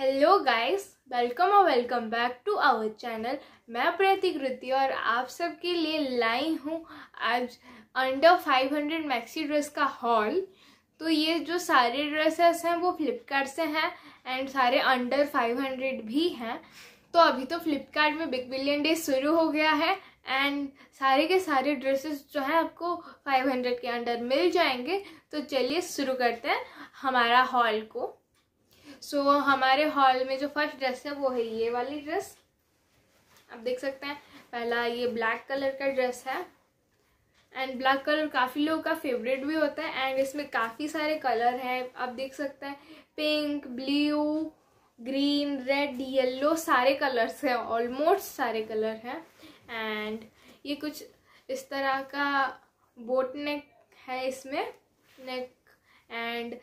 hello guys welcome और welcome back to our channel मैं प्रतिकृति और आप सबके लिए लाई हूँ आज अंडर 500 मैक्सी ड्रेस का हॉल तो ये जो सारे ड्रेसेस हैं वो फ्लिपकार्ट से हैं एंड सारे अंडर 500 भी हैं तो अभी तो फ्लिपकार्ट में बिग बिलियन डे शुरू हो गया है एंड सारे के सारे ड्रेसेस जो हैं आपको 500 के अंडर मिल जाएंगे तो चलिए शुरू करते हैं हमारा हॉल को सो so, हमारे हॉल में जो फर्स्ट ड्रेस है वो है ये वाली ड्रेस आप देख सकते हैं पहला ये ब्लैक कलर का ड्रेस है एंड ब्लैक कलर काफ़ी लोगों का फेवरेट भी होता है एंड इसमें काफ़ी सारे कलर हैं आप देख सकते हैं pink blue green red yellow सारे कलर्स हैं ऑलमोस्ट सारे कलर हैं एंड ये कुछ इस तरह का बोट नेक है इसमें नेक एंड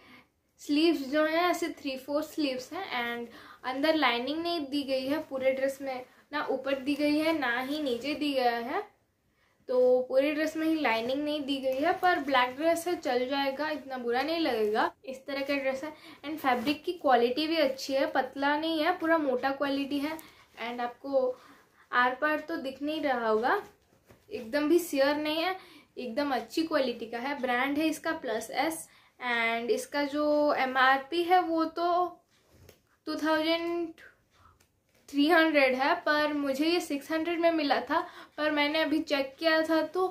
स्लीव्स जो हैं ऐसे थ्री फोर स्लीव्स हैं एंड अंदर लाइनिंग नहीं दी गई है पूरे ड्रेस में ना ऊपर दी गई है ना ही नीचे दी गया है तो पूरे ड्रेस में ही लाइनिंग नहीं दी गई है पर ब्लैक ड्रेस है चल जाएगा इतना बुरा नहीं लगेगा इस तरह का ड्रेस है एंड फैब्रिक की क्वालिटी भी अच्छी है पतला नहीं है पूरा मोटा क्वालिटी है एंड आपको आर पार तो दिख नहीं रहा होगा एकदम भी सियर नहीं है एकदम अच्छी क्वालिटी का है ब्रांड है इसका प्लस एस एंड इसका जो एम है वो तो टू थाउजेंड थ्री हंड्रेड है पर मुझे ये सिक्स हंड्रेड में मिला था पर मैंने अभी चेक किया था तो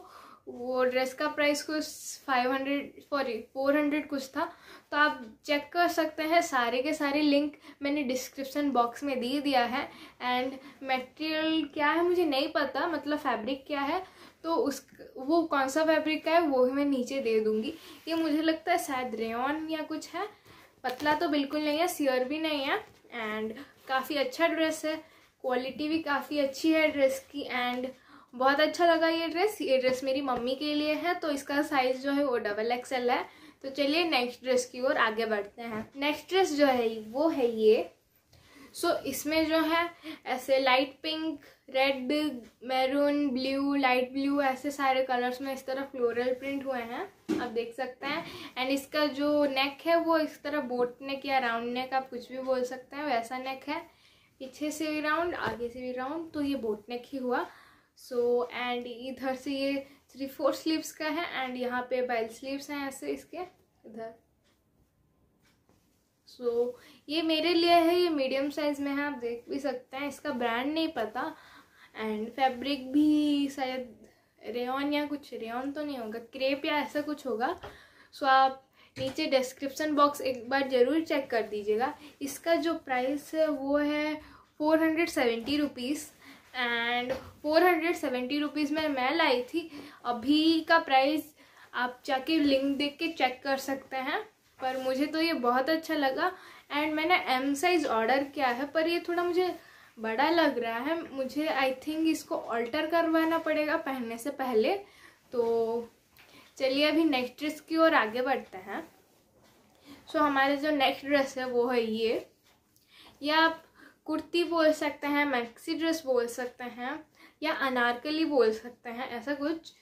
वो ड्रेस का प्राइस कुछ five hundred sorry four hundred कुछ था तो आप चेक कर सकते हैं सारे के सारे लिंक मैंने डिस्क्रिप्शन बॉक्स में दे दिया है एंड मटेरियल क्या है मुझे नहीं पता मतलब फैब्रिक क्या है तो उस वो कौन सा फैब्रिक का है वो मैं नीचे दे दूँगी ये मुझे लगता है शायद रेन या कुछ है पतला तो बिल्कुल नहीं है सियर भी नहीं है एंड काफ़ी अच्छा ड्रेस है क्वालिटी भी काफ़ी अच्छी है ड्रेस की एंड बहुत अच्छा लगा ये ड्रेस ये ड्रेस मेरी मम्मी के लिए है तो इसका साइज़ जो है वो डबल एक्सएल है तो चलिए नेक्स्ट ड्रेस की ओर आगे बढ़ते हैं नेक्स्ट ड्रेस जो है वो है ये सो so, इसमें जो है ऐसे light pink red maroon blue light blue ऐसे सारे कलर्स में इस तरह फ्लोरल प्रिंट हुए हैं आप देख सकते हैं एंड इसका जो नेक है वो इस तरह बोट नेक या राउंड नेक आप कुछ भी बोल सकते हैं वैसा नेक है पीछे से भी राउंड आगे से भी राउंड तो ये बोट नेक ही हुआ सो so, एंड इधर से ये थ्री फोर स्लीव्स का है एंड यहाँ पे बेल स्लीव्स हैं ऐसे इसके इधर सो so, ये मेरे लिए है ये मीडियम साइज़ में है आप देख भी सकते हैं इसका ब्रांड नहीं पता एंड फैब्रिक भी शायद रेन या कुछ रेन तो नहीं होगा क्रेप या ऐसा कुछ होगा सो so, आप नीचे डिस्क्रिप्शन बॉक्स एक बार ज़रूर चेक कर दीजिएगा इसका जो प्राइस है वो है four hundred seventy rupees and four hundred seventy rupees में मैं लाई थी अभी का प्राइस आप जाके लिंक देख के चेक कर सकते हैं पर मुझे तो ये बहुत अच्छा लगा एंड मैंने एम साइज़ ऑर्डर किया है पर ये थोड़ा मुझे बड़ा लग रहा है मुझे आई थिंक इसको ऑल्टर करवाना पड़ेगा पहनने से पहले तो चलिए अभी नेक्स्ट ड्रेस की ओर आगे बढ़ते हैं सो so, हमारे जो नेक्स्ट ड्रेस है वो है ये या आप कुर्ती बोल सकते हैं मैक्सी ड्रेस बोल सकते हैं या अनारकली बोल सकते हैं ऐसा कुछ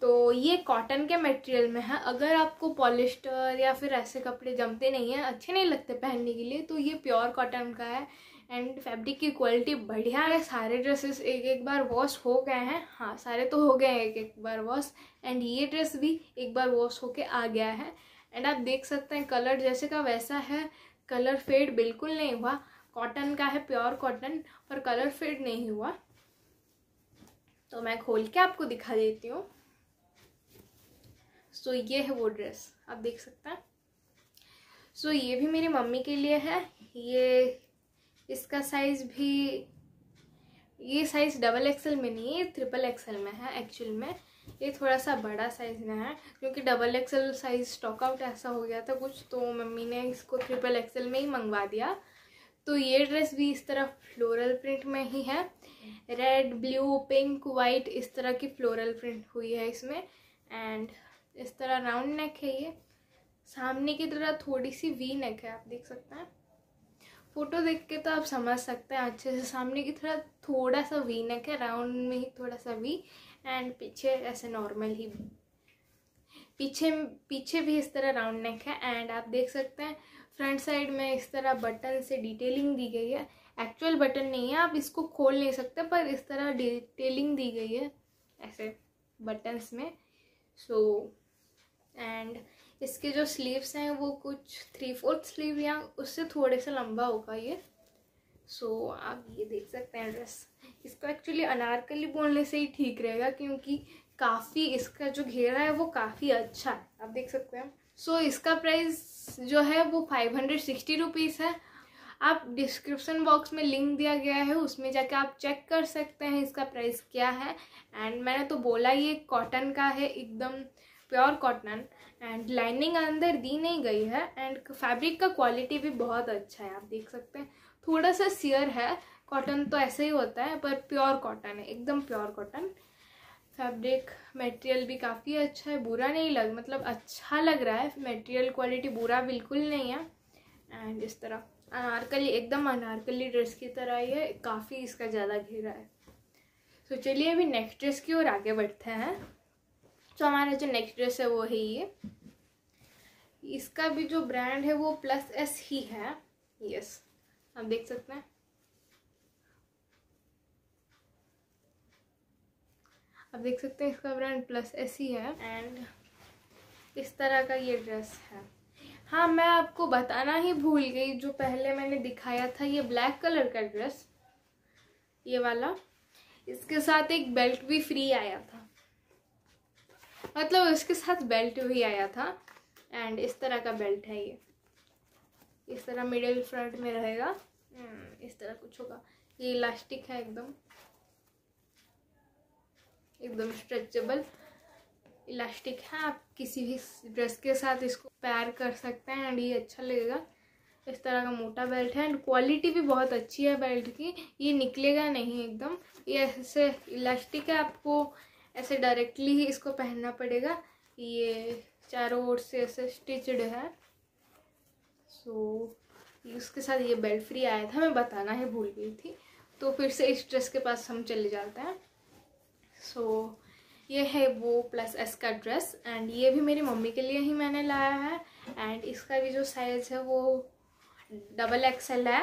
तो ये कॉटन के मटेरियल में है अगर आपको पॉलिस्टर या फिर ऐसे कपड़े जमते नहीं हैं अच्छे नहीं लगते पहनने के लिए तो ये प्योर कॉटन का है एंड फैब्रिक की क्वालिटी बढ़िया है सारे ड्रेसेस एक एक बार वॉश हो गए हैं हाँ सारे तो हो गए हैं एक एक बार वॉश एंड ये ड्रेस भी एक बार वॉश होके आ गया है एंड आप देख सकते हैं कलर जैसे का वैसा है कलर फेड बिल्कुल नहीं हुआ कॉटन का है प्योर कॉटन पर कलर फेड नहीं हुआ तो मैं खोल के आपको दिखा देती हूँ सो so, ये है वो ड्रेस आप देख सकते हैं सो so, ये भी मेरी मम्मी के लिए है ये इसका साइज़ भी ये साइज़ डबल एक्सल में नहीं है ट्रिपल एक्सल में है एक्चुअल में ये थोड़ा सा बड़ा साइज़ में है क्योंकि double XL size stock out ऐसा हो गया था कुछ तो मम्मी ने इसको ट्रिपल एक्सल में ही मंगवा दिया तो ये ड्रेस भी इस तरह फ्लोरल प्रिंट में ही है रेड ब्लू पिंक वाइट इस तरह की फ्लोरल प्रिंट हुई है इसमें एंड इस तरह राउंड नेक है ये सामने की तरह थोड़ी सी वी नेक है आप देख सकते हैं फोटो देख के तो आप समझ सकते हैं अच्छे से सामने की तरह थोड़ा सा वी नेक है राउंड में ही थोड़ा सा वी एंड पीछे ऐसे नॉर्मल ही पीछे पीछे भी इस तरह राउंड नेक है एंड आप देख सकते हैं फ्रंट साइड में इस तरह बटन से डिटेलिंग दी गई है एक्चुअल बटन नहीं है आप इसको खोल नहीं सकते पर इस तरह डिटेलिंग दी गई है ऐसे बटन्स में सो so, एंड इसके जो स्लीव्स हैं वो कुछ थ्री फोर्थ स्लीव या उससे थोड़े से लंबा होगा ये सो so, आप ये देख सकते हैं ड्रेस इसको एक्चुअली अनारकली बोलने से ही ठीक रहेगा क्योंकि काफ़ी इसका जो घेरा है वो काफ़ी अच्छा है आप देख सकते हैं सो so, इसका प्राइस जो है वो फाइव हंड्रेड सिक्सटी रुपीज़ है आप डिस्क्रिप्शन बॉक्स में लिंक दिया गया है उसमें जाके आप चेक कर सकते हैं इसका प्राइस क्या है एंड मैंने तो बोला ये कॉटन का है एकदम प्योर कॉटन एंड लाइनिंग अंदर दी नहीं गई है एंड फैब्रिक का क्वालिटी भी बहुत अच्छा है आप देख सकते हैं थोड़ा सा सियर है कॉटन तो ऐसे ही होता है पर प्योर कॉटन है एकदम प्योर कॉटन फैब्रिक मटेरियल भी काफ़ी अच्छा है बुरा नहीं लग मतलब अच्छा लग रहा है मटेरियल क्वालिटी बुरा बिल्कुल नहीं है एंड इस तरह अनारकली एकदम अनारकली ड्रेस की तरह ही है काफ़ी इसका ज़्यादा घेरा है तो so, चलिए अभी नेक्स्ट ड्रेस की ओर आगे बढ़ते हैं तो so, हमारा जो नेक्स्ट ड्रेस है वो है ये इसका भी जो ब्रांड है वो प्लस एस ही है यस yes, आप देख सकते हैं आप देख सकते हैं इसका ब्रांड प्लस एस ही है एंड इस तरह का ये ड्रेस है हाँ मैं आपको बताना ही भूल गई जो पहले मैंने दिखाया था ये ब्लैक कलर का ड्रेस ये वाला इसके साथ एक बेल्ट भी फ्री आया था मतलब इसके साथ बेल्ट भी आया था एंड इस तरह का बेल्ट है ये इस तरह मिडिल फ्रंट में रहेगा hmm, इस तरह कुछ होगा ये इलास्टिक है एकदम एकदम स्ट्रेचेबल इलास्टिक है आप किसी भी ड्रेस के साथ इसको पैर कर सकते हैं एंड ये अच्छा लगेगा इस तरह का मोटा बेल्ट है एंड क्वालिटी भी बहुत अच्छी है बेल्ट की ये निकलेगा नहीं एकदम ये ऐसे इलास्टिक है आपको ऐसे डायरेक्टली ही इसको पहनना पड़ेगा ये चारों ओर से ऐसे स्टिचड है सो so, उसके साथ ये बेल्ट फ्री आया था मैं बताना ही भूल गई थी तो फिर से इस ड्रेस के पास हम चले जाते हैं सो so, ये है वो प्लस एस का ड्रेस एंड ये भी मेरी मम्मी के लिए ही मैंने लाया है एंड इसका भी जो साइज़ है वो डबल एक्सएल है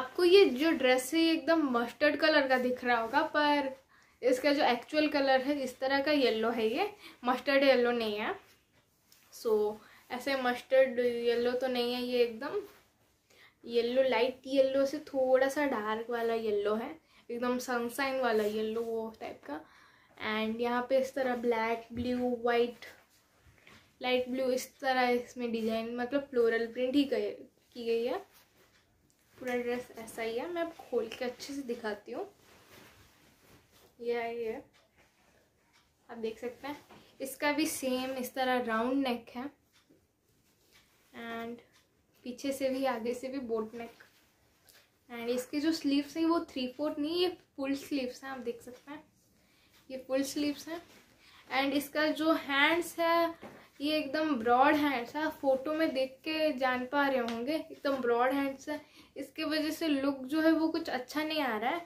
आपको ये जो ड्रेस है एकदम मस्टर्ड कलर का दिख रहा होगा पर इसका जो एक्चुअल कलर है इस तरह का येलो है ये मस्टर्ड येलो नहीं है सो so, ऐसे मस्टर्ड येलो तो नहीं है ये एकदम येलो लाइट येलो से थोड़ा सा डार्क वाला येलो है एकदम सनसाइन वाला येलो वो टाइप का एंड यहाँ पे इस तरह black blue white light blue इस तरह इसमें डिज़ाइन मतलब फ्लोरल प्रिंट ही की गई है पूरा ड्रेस ऐसा ही है मैं अब खोल के अच्छे से दिखाती हूँ यह है आप देख सकते हैं इसका भी सेम इस तरह राउंड नेक है एंड पीछे से भी आगे से भी बोट नेक एंड इसके जो स्लीव्स हैं वो थ्री फोर्थ नहीं ये फुल स्लीव्स हैं आप देख सकते हैं ये फुल स्लीव्स हैं एंड इसका जो हैंड्स है ये एकदम ब्रॉड हैंड्स है फोटो में देख के जान पा रहे होंगे एकदम ब्रॉड हैंड्स है इसके वजह से लुक जो है वो कुछ अच्छा नहीं आ रहा है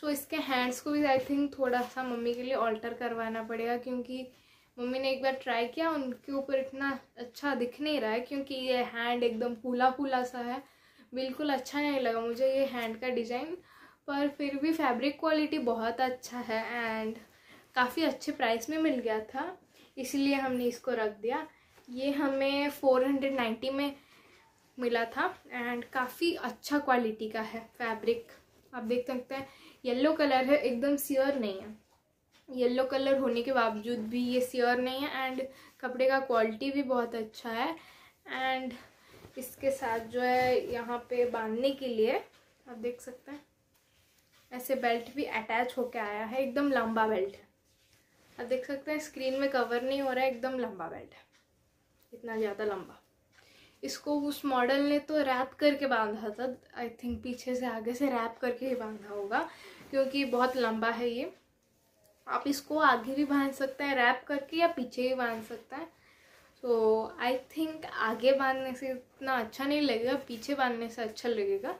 सो so, इसके हैंड्स को भी आई थिंक थोड़ा सा मम्मी के लिए ऑल्टर करवाना पड़ेगा क्योंकि मम्मी ने एक बार ट्राई किया उनके ऊपर इतना अच्छा दिख नहीं रहा है क्योंकि ये हैंड एकदम फूला फूला सा है बिल्कुल अच्छा नहीं लगा मुझे ये हैंड का डिज़ाइन पर फिर भी फैब्रिक क्वालिटी बहुत अच्छा है एंड काफ़ी अच्छे प्राइस में मिल गया था इसलिए हमने इसको रख दिया ये हमें 490 में मिला था एंड काफ़ी अच्छा क्वालिटी का है फैब्रिक आप देख सकते हैं येलो कलर है एकदम सियर नहीं है येलो कलर होने के बावजूद भी ये सियर नहीं है एंड कपड़े का क्वालिटी भी बहुत अच्छा है एंड इसके साथ जो है यहाँ पे बांधने के लिए आप देख सकते हैं ऐसे बेल्ट भी अटैच होके आया है एकदम लंबा बेल्ट है आप देख सकते हैं स्क्रीन में कवर नहीं हो रहा है एकदम लंबा बेल्ट है इतना ज़्यादा लंबा इसको उस मॉडल ने तो रैप करके बांधा था आई थिंक पीछे से आगे से रैप करके ही बांधा होगा क्योंकि बहुत लंबा है ये आप इसको आगे भी बांध सकते हैं रैप करके या पीछे भी बांध सकते हैं सो आई थिंक आगे बांधने से इतना अच्छा नहीं लगेगा पीछे बांधने से अच्छा लगेगा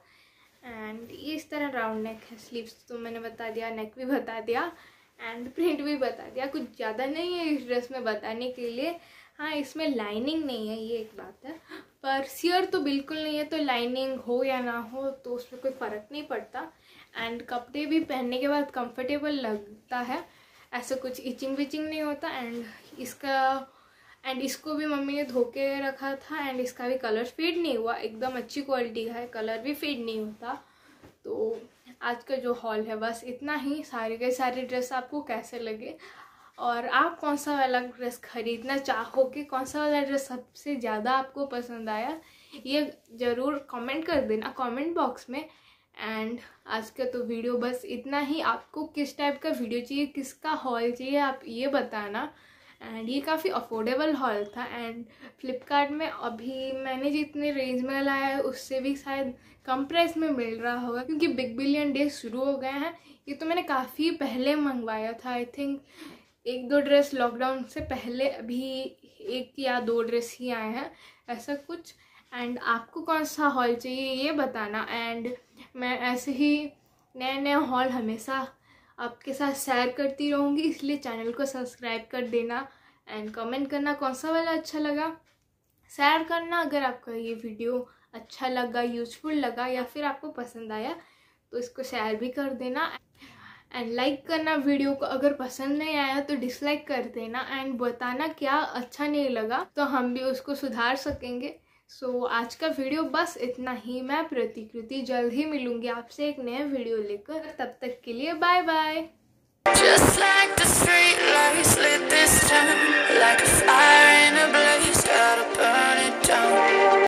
एंड ये इस तरह राउंड नेक है स्लीव्स तो मैंने बता दिया नेक भी बता दिया एंड प्रिंट भी बता दिया कुछ ज़्यादा नहीं है इस ड्रेस में बताने के लिए हाँ इसमें लाइनिंग नहीं है ये एक बात है पर सियर तो बिल्कुल नहीं है तो लाइनिंग हो या ना हो तो उसमें कोई फ़र्क नहीं पड़ता एंड कपड़े भी पहनने के बाद कंफर्टेबल लगता है ऐसा कुछ इचिंग विचिंग नहीं होता एंड इसका एंड इसको भी मम्मी ने धो के रखा था एंड इसका भी कलर फेड नहीं हुआ एकदम अच्छी क्वालिटी का है कलर भी फेड नहीं होता तो आज का जो हॉल है बस इतना ही सारे के सारे ड्रेस आपको कैसे लगे और आप कौन सा वाला ड्रेस ख़रीदना चाहोगे कौन सा वाला ड्रेस सबसे ज़्यादा आपको पसंद आया ये ज़रूर कमेंट कर देना कमेंट बॉक्स में एंड आज का तो वीडियो बस इतना ही आपको किस टाइप का वीडियो चाहिए किसका हॉल चाहिए आप ये बताना एंड ये काफ़ी अफोर्डेबल हॉल था एंड फ्लिपकार्ट में अभी मैंने जितने रेंज में लाया है उससे भी शायद कम प्राइस में मिल रहा होगा क्योंकि बिग बिलियन डे शुरू हो गए हैं ये तो मैंने काफ़ी पहले मंगवाया था आई थिंक एक दो ड्रेस लॉकडाउन से पहले अभी एक या दो ड्रेस ही आए हैं ऐसा कुछ एंड आपको कौन सा हॉल चाहिए ये बताना एंड मैं ऐसे ही नए नए हॉल हमेशा आपके साथ शेयर करती रहूँगी इसलिए चैनल को सब्सक्राइब कर देना एंड कमेंट करना कौन सा वाला अच्छा लगा शेयर करना अगर आपका ये वीडियो अच्छा लगा यूजफुल लगा या फिर आपको पसंद आया तो इसको शेयर भी कर देना एंड लाइक करना वीडियो को अगर पसंद नहीं आया तो डिसलाइक कर देना एंड बताना क्या अच्छा नहीं लगा तो हम भी उसको सुधार सकेंगे सो so, आज का वीडियो बस इतना ही मैं प्रतिकृति जल्द ही मिलूंगी आपसे एक नए वीडियो लेकर तब तक के लिए bye bye Just like the street lights lit this town Like a fire in a blaze, gotta burn it down